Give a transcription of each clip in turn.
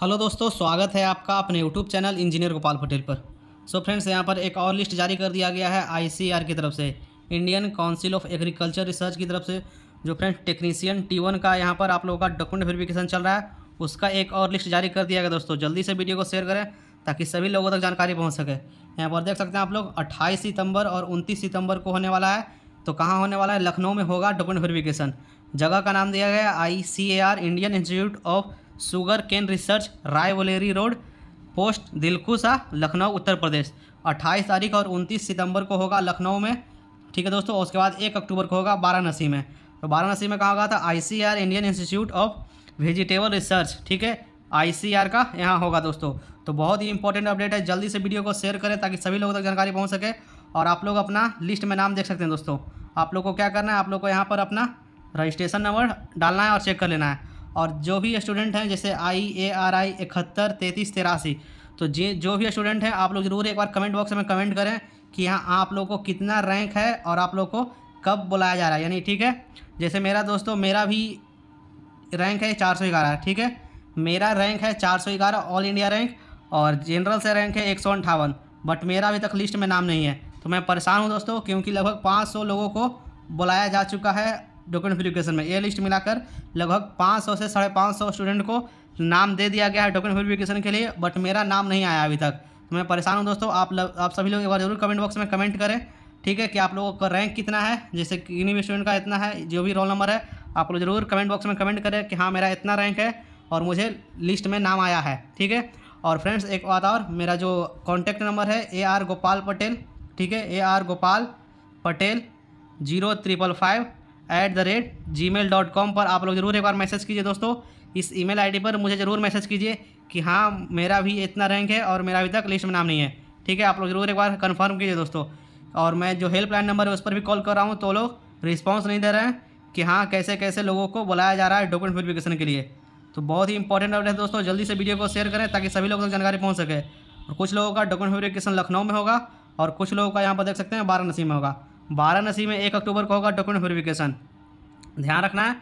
hello दोस्तों स्वागत है आपका अपने YouTube channel engineer Gopal Patel पर सो फ्रेंड्स यहाँ पर एक और लिस्ट जारी कर दिया गया है आईसीआर की तरफ से Indian Council of Agriculture Research की तरफ से जो फ्रेंड्स टेक्नीशियन टी वन का यहाँ पर आप लोगों का डॉक्यूमेंट वेरिफिकेशन चल रहा है उसका एक और लिस्ट जारी कर दिया गया दोस्तों जल्दी से वीडियो को शेयर करें ताकि सभी लोगों तक जानकारी पहुँच सके यहाँ पर देख सकते हैं आप लोग अट्ठाईस सितम्बर और उनतीस सितम्बर को होने वाला है तो कहाँ होने वाला है लखनऊ में होगा डॉक्यूमेंट वेरिफिकेशन जगह का नाम दिया गया I Indian Institute of sugarcane research वलेरी रोड पोस्ट दिलकुशा लखनऊ उत्तर प्रदेश 28 तारीख और 29 सितंबर को होगा लखनऊ में ठीक है दोस्तों उसके बाद एक अक्टूबर को होगा वाराणसी में तो वाराणसी में कहा होगा था I Indian Institute of Vegetable Research ठीक है आई का यहाँ होगा दोस्तों तो बहुत ही इंपॉर्टेंट अपडेट है जल्दी से वीडियो को शेयर करें ताकि सभी लोगों तक जानकारी पहुँच सके और आप लोग अपना लिस्ट में नाम देख सकते हैं दोस्तों आप लोग को क्या करना है आप लोग को यहाँ पर अपना रजिस्ट्रेशन नंबर डालना है और चेक कर लेना है और जो भी स्टूडेंट हैं जैसे आई ए आर आई इकहत्तर तैंतीस तिरासी तो जे जो भी स्टूडेंट हैं आप लोग ज़रूर एक बार कमेंट बॉक्स में कमेंट करें कि यहाँ आप लोग को कितना रैंक है और आप लोग को कब बुलाया जा रहा है यानी ठीक है जैसे मेरा दोस्तों मेरा भी रैंक है चार सौ ग्यारह ठीक है मेरा रैंक है चार सौ ग्यारह ऑल इंडिया रैंक और जनरल से रैंक है एक सौ अंठावन बट मेरा अभी तक लिस्ट में नाम नहीं है तो मैं परेशान हूँ दोस्तों क्योंकि लगभग पाँच सौ लोगों को बुलाया जा चुका है डॉक्यूमेंट वेरिफिकेशन में ये लिस्ट मिलाकर लगभग 500 से साढ़े पाँच सौ स्टूडेंट को नाम दे दिया गया है डॉक्यूमेंट वेरिफिकेशन के लिए बट मेरा नाम नहीं आया अभी तक तो मैं परेशान हूँ दोस्तों आप लग, आप सभी लोग एक बार जरूर कमेंट बॉक्स में कमेंट करें ठीक है कि आप लोगों का रैंक कितना है जैसे किन्हीं भी स्टूडेंट का इतना है जो भी रोल नंबर है आप लोग जरूर कमेंट बॉक्स में कमेंट करें कि हाँ मेरा इतना रैंक है और मुझे लिस्ट में नाम आया है ठीक है और फ्रेंड्स एक बात और मेरा जो कॉन्टैक्ट नंबर है ए आर गोपाल पटेल ठीक है A R Gopal Patel zero triple five at the rate Gmail dot com पर आप लोग ज़रूर एक बार मैसेज कीजिए दोस्तों इस ईमेल आईडी पर मुझे ज़रूर मैसेज कीजिए कि हाँ मेरा भी इतना रैंक है और मेरा अभी तक लिस्ट में नाम नहीं है ठीक है आप लोग ज़रूर एक बार कन्फर्म कीजिए दोस्तों और मैं जो हेल्पलाइन नंबर है उस पर भी कॉल कर रहा हूँ तो लोग रिस्पॉन्स नहीं दे रहे हैं कि हाँ कैसे कैसे लोगों को बुलाया जा रहा है डॉक्यूमेंट वेरिफिकेशन के लिए तो बहुत ही इंपॉर्टेंट अपडेट है दोस्तों जल्दी से वीडियो को शेयर करें ताकि सभी लोगों तक जानकारी पहुँच सके और कुछ लोगों का डॉक्यूमेंट वेरिफिकेशन लखनऊ में होगा और कुछ लोगों का यहाँ पर देख सकते हैं वाराणसी में होगा वाराणसी में एक अक्टूबर को होगा डॉक्यूमेंट वेरिफिकेशन ध्यान रखना है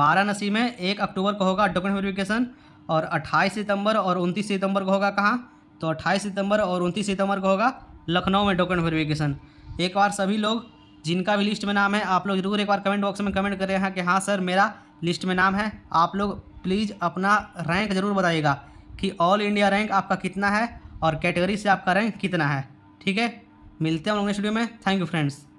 वाराणसी में एक अक्टूबर को होगा डॉक्यूमेंट वेरिफिकेशन और 28 सितंबर और 29 सितंबर को होगा कहाँ तो 28 सितंबर और 29 सितंबर को होगा लखनऊ में डॉक्यूमेंट वेरिफिकेशन एक बार सभी लोग जिनका भी लिस्ट में नाम है आप लोग जरूर एक बार कमेंट बॉक्स में कमेंट करें हैं कि हाँ सर मेरा लिस्ट में नाम है आप लोग प्लीज़ अपना रैंक ज़रूर बताइएगा कि ऑल इंडिया रैंक आपका कितना है और कैटेगरी से आपका रैंक कितना है ठीक है मिलते हैं हम लोग नेक्स्ट वीडियो में थैंक यू फ्रेंड्स